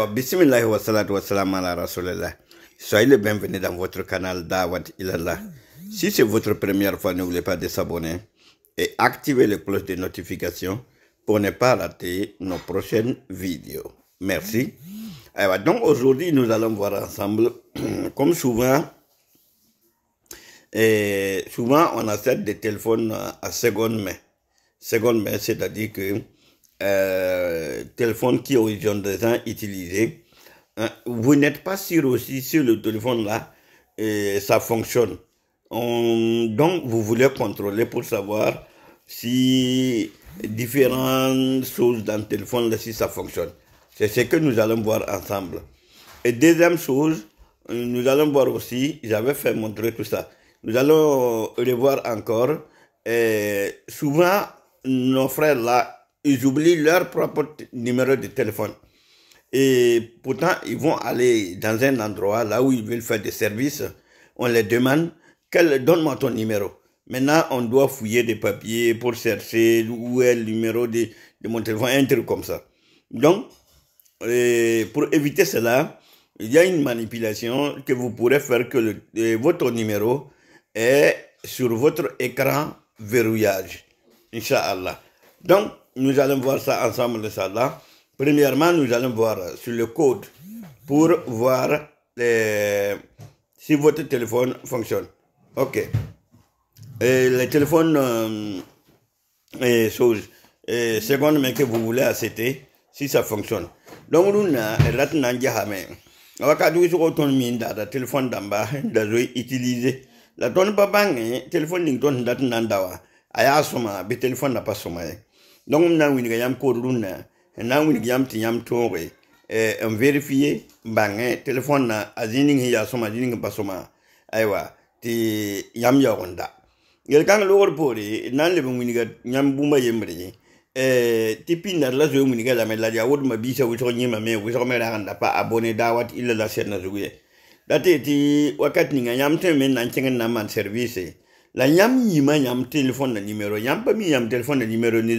Oh, bismillah wa wa salam ala Soyez les bienvenus dans votre canal Ilallah. Si c'est votre première fois, n'oubliez pas de s'abonner et activer le cloche de notification pour ne pas rater nos prochaines vidéos. Merci. Alors, eh ben, donc aujourd'hui, nous allons voir ensemble, comme souvent, souvent on achète des téléphones à seconde main. Seconde main, c'est-à-dire que euh, téléphone qui origine des gens utilisé. Hein, vous n'êtes pas sûr aussi si le téléphone là, ça fonctionne. donc, vous voulez contrôler pour savoir si différentes choses dans le téléphone, là, si ça fonctionne. C'est ce que nous allons voir ensemble. Et deuxième chose, nous allons voir aussi, j'avais fait montrer tout ça, nous allons voir encore. Et souvent, nos frères là, ils oublient leur propre numéro de téléphone. Et pourtant, ils vont aller dans un endroit là où ils veulent faire des services. On les demande, donne-moi ton numéro. Maintenant, on doit fouiller des papiers pour chercher où est le numéro de, de mon téléphone, un truc comme ça. Donc, pour éviter cela, il y a une manipulation que vous pourrez faire que votre numéro est sur votre écran verrouillage. Inch'Allah. Donc, nous allons voir ça ensemble, Inch'Allah. Premièrement, nous allons voir sur le code pour voir les... si votre téléphone fonctionne. Ok. Et le téléphone, euh, et choses. et seconde main que vous voulez accepter, si ça fonctionne. Donc, nous avons waka dugu sogo ton min data téléphone damba da zo utiliser la ton pa bangi téléphone, ning ton dat nan dawa aya soma na pas soma donc na eh, na eh, na a zĩ ning sẽn yaa sõma zĩ aywa tɩ yãmb yaoog n da yel-kãng loogr poore d na n leb n winga yãmb bũmba yembr ye tɩ pĩndar la zoe la d yaa wʋdma biisã wʋsg yẽmame wʋsg me raag n da pa a bone illa la sɛd na zug ye tɩ wakat ninga yãmb tõe na la yãmb yĩmã yãmb telefõn na nimero pa mi yam telefõn na nimero ne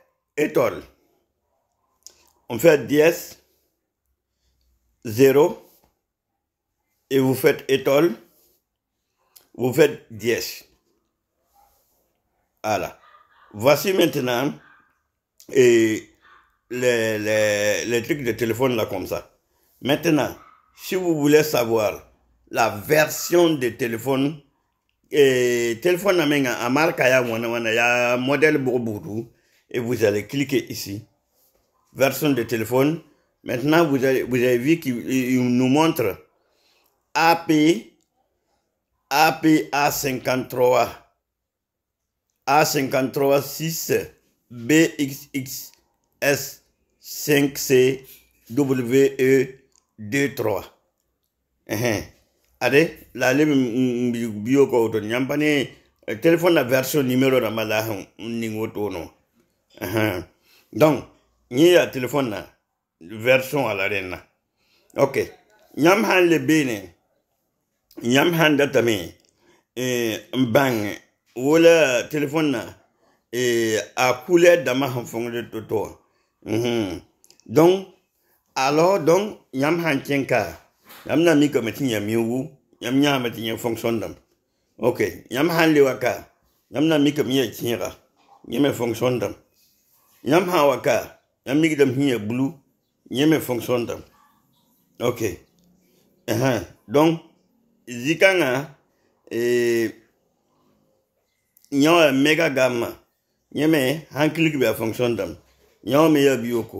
étoile. On fait 10, 0, et vous faites étoile, vous faites 10. Voilà. Voici maintenant et les, trucs de téléphone là comme ça. Maintenant, si vous voulez savoir la version de téléphone, et téléphone à à marque, kaya a modèle beaucoup et vous allez cliquer ici. Version de téléphone. Maintenant, vous avez, vous avez vu qu'il nous montre AP, APA53, A536BXXS5CWE23. Allez, la lime bio ko to nyambane euh, téléphone la version numéro ramala ningotono. Uh-huh. donc ñi ya téléphone version ala renna ok ñam han le bene ñam han e bang wala téléphone e a couleur dama han fong de toto mm-hmm. donc alors donc ñam han chenka ñam na mi ko metin ya ñam ñam fonction dam ok ñam han le waka ñam na mi ko mi ya chinra ñame fonction dam Yam sã wa kaa yãmb migdame sẽn yaa bulu me fonction ok uh donc zikanga, euh yã wa yaa mega gamma yẽ me sãn kilg bɩ a fonction dãmb yã me yaa biyoko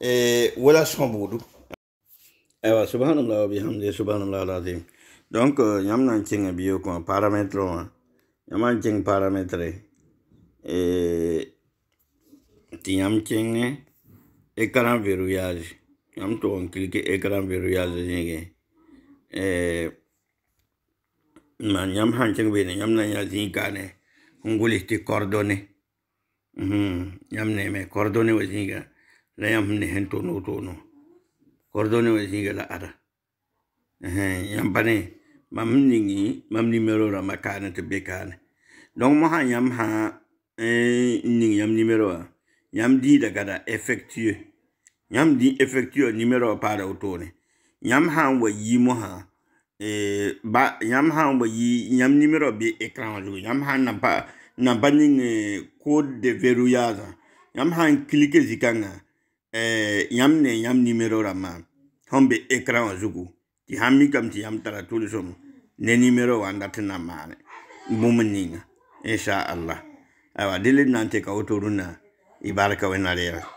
eh, wala sõbgdu aywa subhanallah wa bihamdi subhanallah alazim donc yãmb na n bioko biyoko wã parametre wã paramètre. na ti yãmb kẽngẽ ecran verrouillage yãmb tʋg n klike ecran verrouillage zĩige eh, n maan yãmb sãn kẽng beene yãmb na yã zĩig kaane n gʋls tɩ cordone yãmb neeme cordone wã zĩiga la yãmb ne sẽn tʋʋn wotoono cordone wã zĩiga la ada yãmb pa ne mam sẽn ningi mam nimero rãmbã kaane tɩ be kaane donc mosã yãmb sã n eh, ning yãmb nimero wã yam di dĩida gada effectue yam di effectue numero paara wotone yãmb sã n wa yi e ba yam sã wa yi yam numero be ekran wã yam yãmb na ba na pa nan code de verrouillage yam sã clique zikanga e yam ne yam numero rãmbã sẽn be écran zugu ti sãn mikame tɩ yãmb tara tʋlsem ne numero wã n dat n insha allah awa dilin nante ka otoruna y barco en madera.